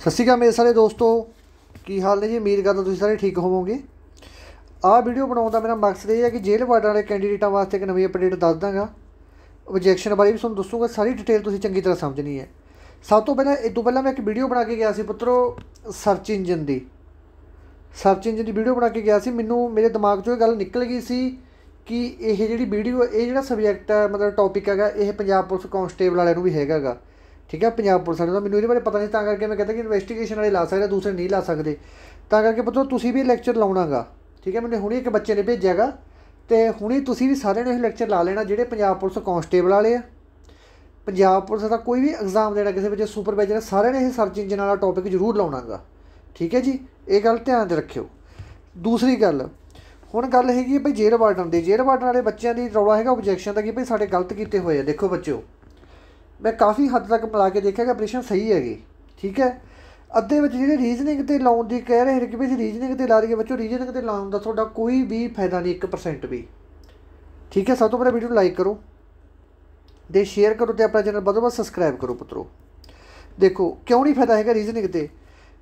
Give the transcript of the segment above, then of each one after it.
ਸਤਿ ਸ਼੍ਰੀ ਅਕਾਲ ਮੇਰੇ ਸਾਰੇ ਦੋਸਤੋ ਕੀ ਹਾਲ ਨੇ ਜੀ ਉਮੀਦ ਕਰਦਾ ਤੁਸੀਂ ਸਾਰੇ ਠੀਕ ਹੋਵੋਗੇ ਆਹ ਵੀਡੀਓ ਬਣਾਉਣ ਦਾ ਮੇਰਾ ਮਕਸਦ ਇਹ ਹੈ ਕਿ ਜੇਲ੍ਹ ਵਾਰਡਾਂ ਵਾਲੇ ਕੈਂਡੀਡੇਟਾਂ ਵਾਸਤੇ ਇੱਕ ਨਵੀਂ ਅਪਡੇਟ ਦੱਸ ਦਾਂਗਾ ਓਬਜੈਕਸ਼ਨ ਬਾਰੇ ਵੀ ਤੁਹਾਨੂੰ ਦੱਸੂਗਾ ਸਾਰੀ ਡਿਟੇਲ ਤੁਸੀਂ ਚੰਗੀ ਤਰ੍ਹਾਂ ਸਮਝਣੀ ਹੈ ਸਭ ਤੋਂ ਪਹਿਲਾਂ ਇਹ ਤੋਂ ਪਹਿਲਾਂ ਮੈਂ ਇੱਕ ਵੀਡੀਓ ਬਣਾ ਕੇ ਗਿਆ ਸੀ ਪੁੱਤਰੋ ਸਰਚ ਇੰਜਨ ਦੀ ਸਰਚ ਇੰਜਨ ਦੀ ਵੀਡੀਓ ਬਣਾ ਕੇ ਗਿਆ ਸੀ ਮੈਨੂੰ ਮੇਰੇ ਦਿਮਾਗ 'ਚੋਂ ਇਹ ਗੱਲ ਨਿਕਲ ਗਈ ਸੀ ਕਿ ਇਹ ਜਿਹੜੀ ਵੀਡੀਓ ਇਹ ਜਿਹੜਾ ਸਬਜੈਕਟ ਹੈ ਮਤਲਬ ਟੌਪਿਕ ਹੈਗਾ ਇਹ ਪੰਜਾਬ ਪੁਲਿਸ ਕਾਂਸਟੇਬਲ ਵਾਲਿਆਂ ਨੂੰ ਵੀ ਹੈਗਾਗਾ ਠੀਕ ਹੈ ਪੰਜਾਬ ਪੁਲਿਸ ਵਾਲੇ ਦਾ ਮੈਨੂੰ ਇਹਦੇ ਬਾਰੇ ਪਤਾ ਨਹੀਂ ਤਾਂ ਕਰਕੇ ਮੈਂ ਕਹਿੰਦਾ ਕਿ ਇਨਵੈਸਟੀਗੇਸ਼ਨ ਵਾਲੇ ਲਾ ਸਕਦੇ ਦੂਸਰੇ ਨਹੀਂ ਲਾ ਸਕਦੇ ਤਾਂ ਕਰਕੇ ਪੁੱਤੋ ਤੁਸੀਂ ਵੀ ਲੈਕਚਰ ਲਾਉਣਾਗਾ ਠੀਕ ਹੈ ਮੈਨੂੰ ਹੁਣੇ ਇੱਕ ਬੱਚੇ ਨੇ ਭੇਜਿਆਗਾ ਤੇ ਹੁਣੇ ਤੁਸੀਂ ਵੀ ਸਾਰਿਆਂ ਨੇ ਇਹ ਲੈਕਚਰ ਲਾ ਲੈਣਾ ਜਿਹੜੇ ਪੰਜਾਬ ਪੁਲਿਸ ਕਾਂਸਟੇਬਲ ਵਾਲੇ ਆ ਪੰਜਾਬ ਪੁਲਿਸ ਦਾ ਕੋਈ ਵੀ ਐਗਜ਼ਾਮ ਦੇਣਾ ਕਿਸੇ ਵਿੱਚ ਸੁਪਰਵਾਈਜ਼ਰ ਸਾਰਿਆਂ ਨੇ ਇਹ ਸਰਚ ਇੰਜਨ ਵਾਲਾ ਟੌਪਿਕ ਜ਼ਰੂਰ ਲਾਉਣਾਗਾ ਠੀਕ ਹੈ ਜੀ ਇਹ ਗੱਲ ਧਿਆਨ ਦੇ ਰੱਖਿਓ ਦੂਸਰੀ ਗੱਲ ਹੁਣ ਗੱਲ ਹੈਗੀ ਭਈ ਜੇਰ ਵਾਰਡਨ ਦੇ ਜੇਰ ਵਾਰਡਨ ਵਾਲੇ ਬੱਚਿਆਂ ਦੀ ਰੌਲਾ ਹੈਗਾ ਆਬਜੈਕਸ਼ਨ ਦਾ ਕਿ ਭਈ ਸਾਡੇ ਗਲਤ ਕੀਤੇ ਹੋਏ ਆ ਦੇਖੋ ਬੱਚਿਓ ਮੈਂ ਕਾਫੀ ਹੱਦ ਤੱਕ ਮਿਲਾ ਕੇ ਦੇਖਿਆ ਕਿ ਆਪਰੇਸ਼ਨ ਸਹੀ ਹੈਗੇ ਠੀਕ ਹੈ ਅੱਧੇ ਵਿੱਚ ਜਿਹੜੇ ਰੀਜ਼ਨਿੰਗ ਤੇ ਲਾਉਣ ਦੀ ਕਹਿ ਰਹੇ ਕਿ ਵੀ ਰੀਜ਼ਨਿੰਗ ਤੇ ਲਾ ਦਈਏ ਬੱਚੋ ਰੀਜ਼ਨਿੰਗ ਤੇ ਲਾਉਣ ਦਾ ਤੁਹਾਡਾ ਕੋਈ ਵੀ ਫਾਇਦਾ ਨਹੀਂ 1% ਵੀ ਠੀਕ ਹੈ ਸਭ ਤੋਂ ਪਹਿਲਾਂ ਵੀਡੀਓ ਨੂੰ ਲਾਈਕ ਕਰੋ ਦੇ ਸ਼ੇਅਰ ਕਰੋ ਤੇ ਆਪਣਾ ਚੈਨਲ ਵਧੋ ਵੱਧ ਸਬਸਕ੍ਰਾਈਬ ਕਰੋ ਪੁੱਤਰੋ ਦੇਖੋ ਕਿਉਂ ਨਹੀਂ ਫਾਇਦਾ ਹੈਗਾ ਰੀਜ਼ਨਿੰਗ ਤੇ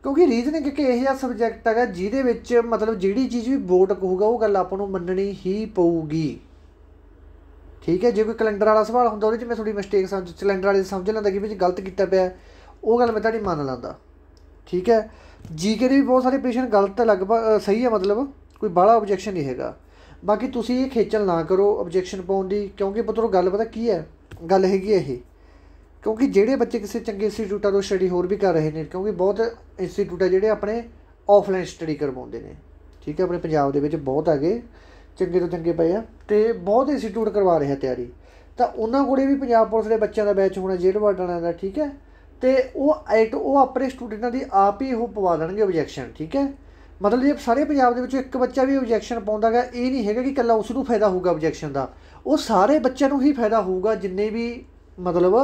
ਕਿਉਂਕਿ ਰੀਜ਼ਨਿੰਗ ਇੱਕ ਇਹ ਜਿਹਾ ਸਬਜੈਕਟ ਹੈਗਾ ਜਿਹਦੇ ਵਿੱਚ ਮਤਲਬ ਜਿਹੜੀ ਚੀਜ਼ ਵੀ ਬੋਰਡ ਕਹੂਗਾ ਉਹ ਗੱਲ ਆਪਾਂ ਨੂੰ ਮੰਨਣੀ ਹੀ ਪਊਗੀ ਠੀਕ ਹੈ ਜੇ ਕੋਈ ਕੈਲੰਡਰ ਵਾਲਾ ਸਵਾਲ ਹੁੰਦਾ ਉਹਦੇ 'ਚ ਮੈਂ ਥੋੜੀ ਮਿਸਟੇਕ ਸਮਝ ਸਿਲੰਡਰ ਵਾਲੇ ਸਮਝ ਲੈਂਦਾ ਕਿ ਵਿੱਚ ਗਲਤ ਕੀਤਾ ਪਿਆ ਉਹ ਗੱਲ ਮੈਂ ਤੁਹਾਡੀ ਮੰਨ ਲੈਂਦਾ ਠੀਕ ਹੈ ਜੀਕੇ ਦੇ ਵੀ ਬਹੁਤ ਸਾਰੇ ਪ੍ਰਸ਼ਨ ਗਲਤ ਲਗਭਗ ਸਹੀ ਹੈ ਮਤਲਬ ਕੋਈ ਬਾਲਾ ਆਬਜੈਕਸ਼ਨ ਨਹੀਂ ਹੈਗਾ ਬਾਕੀ ਤੁਸੀਂ ਇਹ ਖੇਚਲ ਨਾ ਕਰੋ ਆਬਜੈਕਸ਼ਨ ਪਾਉਣ ਦੀ ਕਿਉਂਕਿ ਪੁੱਤਰੋ ਗੱਲ ਪਤਾ ਕੀ ਹੈ ਗੱਲ ਹੈਗੀ ਇਹ ਕਿਉਂਕਿ ਜਿਹੜੇ ਬੱਚੇ ਕਿਸੇ ਚੰਗੇ ਇੰਸਟੀਚਿਊਟਾਂ ਤੋਂ ਸਟੱਡੀ ਹੋਰ ਵੀ ਕਰ ਰਹੇ ਨੇ ਕਿਉਂਕਿ ਬਹੁਤ ਇੰਸਟੀਚਿਊਟ ਹੈ ਜਿਹੜੇ ਆਪਣੇ ਆਫਲਾਈਨ ਸਟੱਡੀ ਕਰਵਾਉਂਦੇ ਨੇ ਠੀਕ ਹੈ ਆਪਣੇ ਪੰਜਾਬ ਦੇ ਵਿੱਚ ਬਹੁਤ ਆਗੇ ਚੰਗੇ ਤੋਂ ਚੰਗੇ ਪਏ ਆ ਤੇ ਬਹੁਤ ਇੰਸਟੀਚਿਊਟ ਕਰਵਾ ਰਿਹਾ ਤਿਆਰੀ ਤਾਂ ਉਹਨਾਂ ਕੋਲੇ ਵੀ ਪੰਜਾਬ ਪੁਲਿਸ ਦੇ ਬੱਚਿਆਂ ਦਾ ਬੈਚ ਹੋਣਾ ਜੇਲ੍ਹ ਵਾਰਡਨਾਂ ਦਾ ਠੀਕ ਹੈ ਤੇ ਉਹ ਐਟ ਉਹ ਆਪਣੇ ਸਟੂਡੈਂਟਾਂ ਦੀ ਆਪ ਹੀ ਉਹ ਪਵਾ ਦੇਣਗੇ ਆਬਜੈਕਸ਼ਨ ਠੀਕ ਹੈ ਮਤਲਬ ਜੇ ਸਾਰੇ ਪੰਜਾਬ ਦੇ ਵਿੱਚੋਂ ਇੱਕ ਬੱਚਾ ਵੀ ਆਬਜੈਕਸ਼ਨ ਪਾਉਂਦਾਗਾ ਇਹ ਨਹੀਂ ਹੈਗਾ ਕਿ ਕੱਲਾ ਉਸ ਨੂੰ ਫਾਇਦਾ ਹੋਊਗਾ ਆਬਜੈਕਸ਼ਨ ਦਾ ਉਹ ਸਾਰੇ ਬੱਚਿਆਂ ਨੂੰ ਹੀ ਫਾਇਦਾ ਹੋਊਗਾ ਜਿੰਨੇ ਵੀ ਮਤਲਬ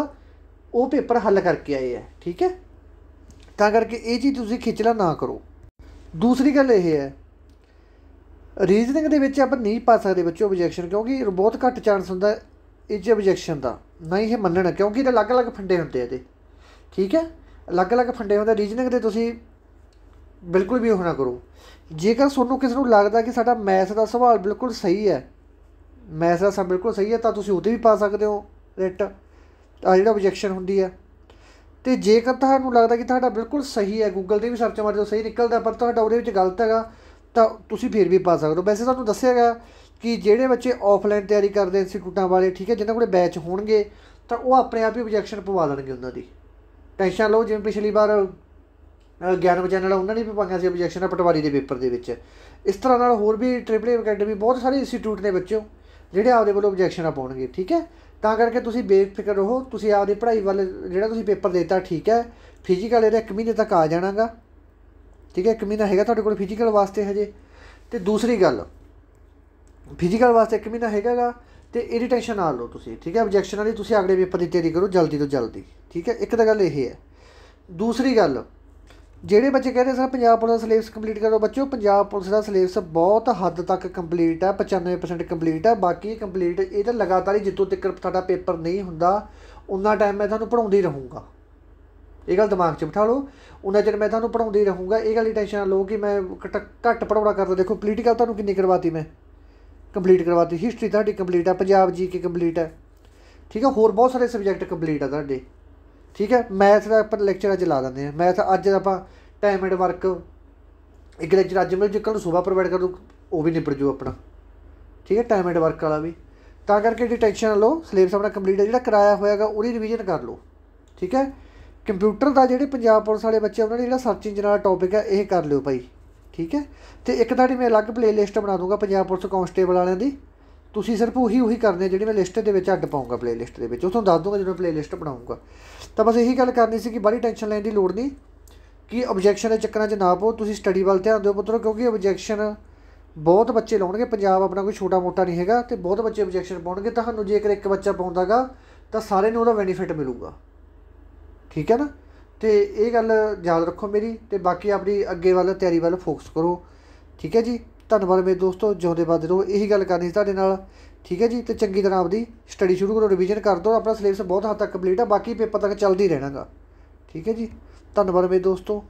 ਉਹ ਪੇਪਰ ਹੱਲ ਕਰਕੇ ਆਏ ਆ ਠੀਕ ਹੈ ਤਾਂ ਕਰਕੇ ਇਹ ਜੀ ਤੁਸੀਂ ਖਿੱਚਲਾ ਨਾ ਕਰੋ ਦੂਸਰੀ ਗੱਲ ਇਹ ਹੈ ਰੀਜ਼ਨਿੰਗ ਦੇ ਵਿੱਚ ਆਪਾਂ ਨਹੀਂ ਪਾ ਸਕਦੇ ਬੱਚੋ ਆਬਜੈਕਸ਼ਨ ਕਿਉਂਕਿ ਬਹੁਤ ਘੱਟ ਚਾਂਸ ਹੁੰਦਾ ਇਹ ਆਬਜੈਕਸ਼ਨ ਦਾ ਨਹੀਂ ਇਹ ਮੰਨਣਾ ਕਿਉਂਕਿ ਇਹ ਅਲੱਗ-ਅਲੱਗ ਫੰਡੇ ਹੁੰਦੇ ਆ ਇਹਦੇ ਠੀਕ ਹੈ ਅਲੱਗ-ਅਲੱਗ ਫੰਡੇ ਹੁੰਦੇ ਰੀਜ਼ਨਿੰਗ ਦੇ ਤੁਸੀਂ ਬਿਲਕੁਲ ਵੀ ਹੋਣਾ ਕਰੋ ਜੇਕਰ ਤੁਹਾਨੂੰ ਕਿਸੇ ਨੂੰ ਲੱਗਦਾ ਕਿ ਸਾਡਾ ਮੈਥ ਦਾ ਸਵਾਲ ਬਿਲਕੁਲ ਸਹੀ ਹੈ ਮੈਥ ਦਾ ਸਵਾਲ ਬਿਲਕੁਲ ਸਹੀ ਹੈ ਤਾਂ ਤੁਸੀਂ ਉਹਦੇ ਵੀ ਪਾ ਸਕਦੇ ਹੋ ਰਿਟ ਆ ਜਿਹੜਾ ਆਬਜੈਕਸ਼ਨ ਹੁੰਦੀ ਹੈ ਤੇ ਜੇਕਰ ਤੁਹਾਨੂੰ ਲੱਗਦਾ ਕਿ ਤੁਹਾਡਾ ਬਿਲਕੁਲ ਸਹੀ ਹੈ ਗੂਗਲ ਤੇ ਵੀ ਸਰਚ ਮਾਰਦੇ ਹੋ ਸਹੀ ਨਿਕਲਦਾ ਪਰ ਤੁਹਾਡਾ ਉਹਦੇ ਵਿੱਚ ਗਲਤ ਹੈਗਾ ਤਾਂ ਤੁਸੀਂ ਫਿਰ ਵੀ ਪਾ ਸਕਦੇ ਹੋ ਵੈਸੇ ਤੁਹਾਨੂੰ ਦੱਸਿਆ ਗਿਆ ਕਿ ਜਿਹੜੇ ਬੱਚੇ ਆਫਲਾਈਨ ਤਿਆਰੀ ਕਰਦੇ ਕੁੱਟਾਂ ਵਾਲੇ ਠੀਕ ਹੈ ਜਿਨ੍ਹਾਂ ਕੋਲੇ ਬੈਚ ਹੋਣਗੇ ਤਾਂ ਉਹ ਆਪਣੇ ਆਪ ਹੀ ਆਬਜੈਕਸ਼ਨ ਪਵਾ ਲੈਣਗੇ ਉਹਨਾਂ ਦੀ ਟੈਨਸ਼ਨ ਲਓ ਜਿਵੇਂ ਪਿਛਲੀ ਵਾਰ ਗਿਆਨ ਵਜਨ ਵਾਲਾ ਉਹਨਾਂ ਨੇ ਵੀ ਪਾਈਆਂ ਸੀ ਓਬਜੈਕਸ਼ਨ ਪਟਵਾਰੀ ਦੇ ਪੇਪਰ ਦੇ ਵਿੱਚ ਇਸ ਤਰ੍ਹਾਂ ਨਾਲ ਹੋਰ ਵੀ ਟ੍ਰਿਪਲ ਏ ਅਕੈਡਮੀ ਬਹੁਤ ਸਾਰੇ ਇੰਸਟੀਟਿਊਟ ਨੇ ਬੱਚਿਓ ਜਿਹੜੇ ਆਪਦੇ ਵੱਲੋਂ ਆਬਜੈਕਸ਼ਨ ਪਾਉਣਗੇ ਠੀਕ ਹੈ ਤਾਂ ਕਰਕੇ ਤੁਸੀਂ ਬੇਫਿਕਰ ਰਹੋ ਤੁਸੀਂ ਆਪਦੀ ਪੜ੍ਹਾਈ ਵੱਲ ਜਿਹੜਾ ਤੁਸੀਂ ਪੇਪਰ ਦਿੱਤਾ ਠੀਕ ਹੈ ਫਿਜ਼ੀਕਲ ਇਹਦਾ 1 ਮਹੀਨੇ ਤੱਕ ਆ ਜਾਣਾਗਾ ਠੀਕ ਹੈ ਇੱਕ ਮਹੀਨਾ ਹੈਗਾ ਤੁਹਾਡੇ ਕੋਲ ਫਿਜ਼ੀਕਲ ਵਾਸਤੇ ਹਜੇ ਤੇ ਦੂਸਰੀ ਗੱਲ ਫਿਜ਼ੀਕਲ ਵਾਸਤੇ ਇੱਕ ਮਹੀਨਾ ਹੈਗਾਗਾ ਤੇ ਇਹਦੀ ਟੈਨਸ਼ਨ ਨਾ ਲਓ ਤੁਸੀਂ ਠੀਕ ਹੈ ਆਬਜੈਕਸ਼ਨ ਵਾਲੀ ਤੁਸੀਂ ਅਗਲੇ ਪੇਪਰ ਦੀ ਤਿਆਰੀ ਕਰੋ ਜਲਦੀ ਤੋਂ ਜਲਦੀ ਠੀਕ ਹੈ ਇੱਕ ਤਾਂ ਗੱਲ ਇਹ ਹੈ ਦੂਸਰੀ ਗੱਲ ਜਿਹੜੇ ਬੱਚੇ ਕਹਿੰਦੇ ਸਰ ਪੰਜਾਬ ਪੁਲਿਸ ਦਾ ਸਿਲੇਬਸ ਕੰਪਲੀਟ ਕਰੋ ਬੱਚਿਓ ਪੰਜਾਬ ਪੁਲਿਸ ਦਾ ਸਿਲੇਬਸ ਬਹੁਤ ਹੱਦ ਤੱਕ ਕੰਪਲੀਟ ਹੈ 95% ਕੰਪਲੀਟ ਹੈ ਬਾਕੀ ਕੰਪਲੀਟ ਇਹ ਤਾਂ ਲਗਾਤਾਰ ਹੀ ਜਿੱਤੋਂ ਤੱਕ ਤੁਹਾਡਾ ਪੇਪਰ ਨਹੀਂ ਹੁੰਦਾ ਉਨਾ ਟਾਈਮ ਮੈਂ ਤੁਹਾਨੂੰ ਪੜਾਉਂਦੀ ਰਹੂੰਗਾ ਇਹ ਗੱਲ ਦਿਮਾਗ 'ਚ ਬਿਠਾ ਲਓ ਉਹਨਾਂ ਜਦ ਮੈਂ ਤੁਹਾਨੂੰ ਪੜਾਉਂਦੇ ਰਹੂੰਗਾ ਇਹ ਗੱਲ ਦੀ ਟੈਨਸ਼ਨ ਨਾ ਲਓ ਕਿ ਮੈਂ ਘੱਟ ਪੜਾਉਣਾ ਕਰਦਾ ਦੇਖੋ ਪੋਲੀਟੀਕਲ ਤੁਹਾਨੂੰ ਕਿੰਨੀ ਕਰਵਾਤੀ ਮੈਂ ਕੰਪਲੀਟ ਕਰਵਾਤੀ ਹਿਸਟਰੀ ਤੁਹਾਡੀ ਕੰਪਲੀਟ ਆ ਪੰਜਾਬ ਜੀ ਕੇ ਕੰਪਲੀਟ ਹੈ ਠੀਕ ਹੈ ਹੋਰ ਬਹੁਤ ਸਾਰੇ ਸਬਜੈਕਟ ਕੰਪਲੀਟ ਆ ਤੁਹਾਡੇ ਠੀਕ ਹੈ ਮੈਥ ਦਾ ਆਪਾਂ ਲੈਕਚਰ ਅੱਜ ਲਾ ਦਿੰਦੇ ਆ ਮੈਥ ਅੱਜ ਆਪਾਂ ਟਾਈਮ ਐਂਡ ਵਰਕ ਇੱਕ ਲੈਕਚਰ ਅੱਜ ਮਿਲ ਜੇ ਕੱਲ ਨੂੰ ਸਵੇਰ ਪ੍ਰੋਵਾਈਡ ਕਰ ਦੂੰ ਉਹ ਵੀ ਨਿਪਰ ਜੂ ਆਪਣਾ ਠੀਕ ਹੈ ਟਾਈਮ ਐਂਡ ਵਰਕ ਵਾਲਾ ਵੀ ਤਾਂ ਕਰਕੇ ਟੈਨਸ਼ਨ ਲਓ ਸਿਲੇਬਸ ਆਪਣਾ ਕੰਪਲੀਟ ਹੈ ਜਿਹੜਾ ਕਰਾਇਆ ਹੋਇਆਗਾ ਉਹਦੀ ਰਿਵੀਜ਼ਨ ਕਰ ਲਓ ਠੀਕ ਹੈ ਕੰਪਿਊਟਰ ਦਾ ਜਿਹੜੇ ਪੰਜਾਬ ਪੁਲਿਸ ਵਾਲੇ ਬੱਚੇ ਉਹਨਾਂ ਨੇ ਜਿਹੜਾ ਸਰਚ ਇੰਜਨ ਵਾਲਾ ਟੌਪਿਕ ਹੈ ਇਹ ਕਰ ਲਿਓ ਭਾਈ ਠੀਕ ਹੈ ਤੇ ਇੱਕ ਦਾੜੀ ਮੈਂ ਅਲੱਗ ਪਲੇਲਿਸਟ ਬਣਾ ਦੂੰਗਾ ਪੰਜਾਬ ਪੁਲਿਸ ਕਾਂਸਟੇਬਲ ਵਾਲਿਆਂ ਦੀ ਤੁਸੀਂ ਸਿਰਫ ਉਹੀ ਉਹੀ ਕਰਨੇ ਜਿਹੜੀ ਮੈਂ ਲਿਸਟ ਦੇ ਵਿੱਚ ਅੱਡ ਪਾਉਂਗਾ ਪਲੇਲਿਸਟ ਦੇ ਵਿੱਚ ਉਥੋਂ ਦੱਸ ਦੂੰਗਾ ਜਦੋਂ ਪਲੇਲਿਸਟ ਬਣਾਉਂਗਾ ਤਾਂ ਬਸ ਇਹੀ ਗੱਲ ਕਰਨੀ ਸੀ ਕਿ ਬੜੀ ਟੈਨਸ਼ਨ ਲੈਣ ਦੀ ਲੋੜ ਨਹੀਂ ਕਿ ਆਬਜੈਕਸ਼ਨ ਦੇ ਚੱਕਰਾਂ 'ਚ ਨਾ ਪਓ ਤੁਸੀਂ ਸਟੱਡੀ ਵੱਲ ਧਿਆਨ ਦਿਓ ਪੁੱਤਰੋ ਕਿਉਂਕਿ ਆਬਜੈਕਸ਼ਨ ਬਹੁਤ ਬੱਚੇ ਲਾਉਣਗੇ ਪੰਜਾਬ ਆਪਣਾ ਕੋਈ ਛੋਟਾ ਮੋਟਾ ਨਹੀਂ ਹੈਗਾ ਤੇ ਬਹੁਤ ਬੱਚੇ ਆਬਜੈਕਸ਼ਨ ਪਾਉਣਗੇ ਤੁਹਾਨੂੰ ਜੇਕਰ ਇੱਕ ਬੱਚਾ ਪਾਉਂਦਾਗਾ ਤਾਂ ਸਾਰੇ ਨੂੰ ਉਹਦਾ ਬੈਨੀਫਿਟ ਮਿਲੂਗਾ ਠੀਕ ਹੈ ਨਾ ਤੇ ਇਹ ਗੱਲ ਯਾਦ ਰੱਖੋ ਮੇਰੀ ਤੇ ਬਾਕੀ ਆਪਣੀ ਅੱਗੇ ਵਾਲਾ ਤਿਆਰੀ ਵੱਲ ਫੋਕਸ ਕਰੋ ਠੀਕ ਹੈ ਜੀ ਧੰਨਵਾਦ ਮੇਰੇ ਦੋਸਤੋ ਜਿਉਂਦੇ ਬਾਦ ਰਹੋ ਇਹੀ ਗੱਲ ਕਰਨੀ ਸੀ ਤੁਹਾਡੇ ਨਾਲ ਠੀਕ ਹੈ ਜੀ ਤੇ ਚੰਗੀ ਤਰ੍ਹਾਂ ਆਪਦੀ ਸਟੱਡੀ ਸ਼ੁਰੂ ਕਰੋ ਰਿਵੀਜ਼ਨ ਕਰ ਦਿਓ ਆਪਣਾ ਸਿਲੇਬਸ ਬਹੁਤ ਹੱਦ ਤੱਕ ਕੰਪਲੀਟ ਆ ਬਾਕੀ ਪੇਪਰ ਤੱਕ ਚੱਲਦੀ ਰਹਿਣਾਗਾ ਠੀਕ ਹੈ ਜੀ ਧੰਨਵਾਦ ਮੇਰੇ ਦੋਸਤੋ